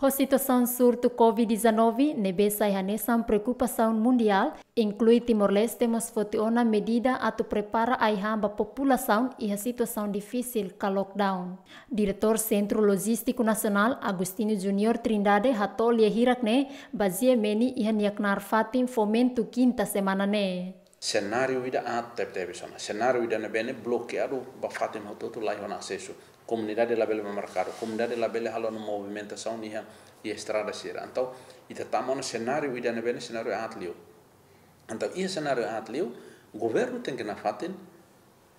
A situação surto Covid-19 nebesa e hanesan preocupação mundial, inclui Timor-Leste, mas foi uma medida a prepara a hamba população e a situação difícil com lockdown. Diretor Centro Logístico Nacional, Agostinho Junior Trindade, hatol lhe hirakne, bazie meni e haniaknar fatim fomento quinta semana ne. Scenarioiden aattepteevisona. Scenarioiden bene bloqueado bafatin hototu laivan accesso. Comunidad de la Belle Mercado, Comunidad de halo no movimento movimentação niha e estrada sira. Então, ita no cenário ida bene cenário atlio. Então, ia cenário atlio, governo tem que na fatin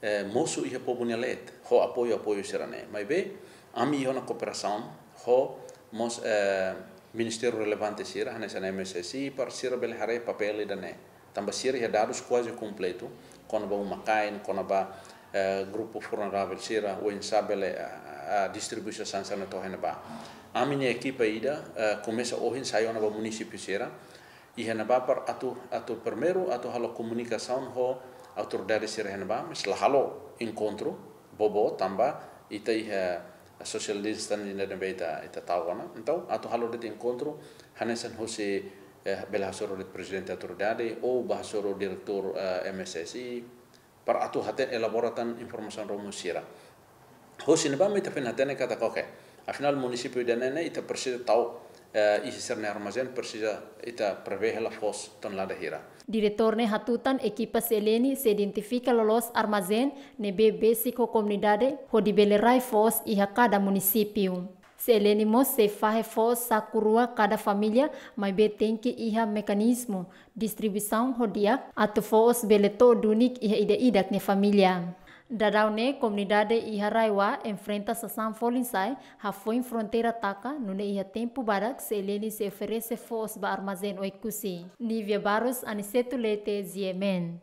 eh, moço ia pobunelet, ho apoio apoio sira ne. Mas be, ami ia na cooperação, ho mos eh, ministério relevante sira, hanesan MSC, par sira belle hare papel ida ne. tamba sir ya dadus quase completo quando ba uma cain quando ba eh, grupo vulnerável sira o insabele eh, a, a toh sansana tohena ba a minha equipa ida uh, eh, começa o ensaio na município sira e ba par atu atu primeiro atu halo comunicação ho dari sira hena ba mas halo encontro bobo tamba ita uh, social distance ina beita ita e tawana então atu halo de encontro hanesan ho se Eh, bella hasoro del Presidente Aturdade o bahasoro Direktur uh, eh, MSSI par atu haten elaboratan informasan romu sira hosin ba mita fin hatene kata koke afinal municipio danene ita presida tau eh, isi serne armazen presida ita prevehela fos ton lada hira Diretor hatutan Ekipas eleni se identifica los armazen ne bebesi ko comunidade ho dibelerrai fos iha cada municipio. Seleni mose farrefo sacurua cada família, mas tem que iha mecanismo distribuição rodia atufo os beleto dunik iha ida idak ne família. Dadaune comunidade iha raiwa enfrenta sasan folinsai, ha foi fronteira taka, nune iha tempo barak seleni se oferece fos ba armazém oikusi. Nivia baros aniseto lete ziemen.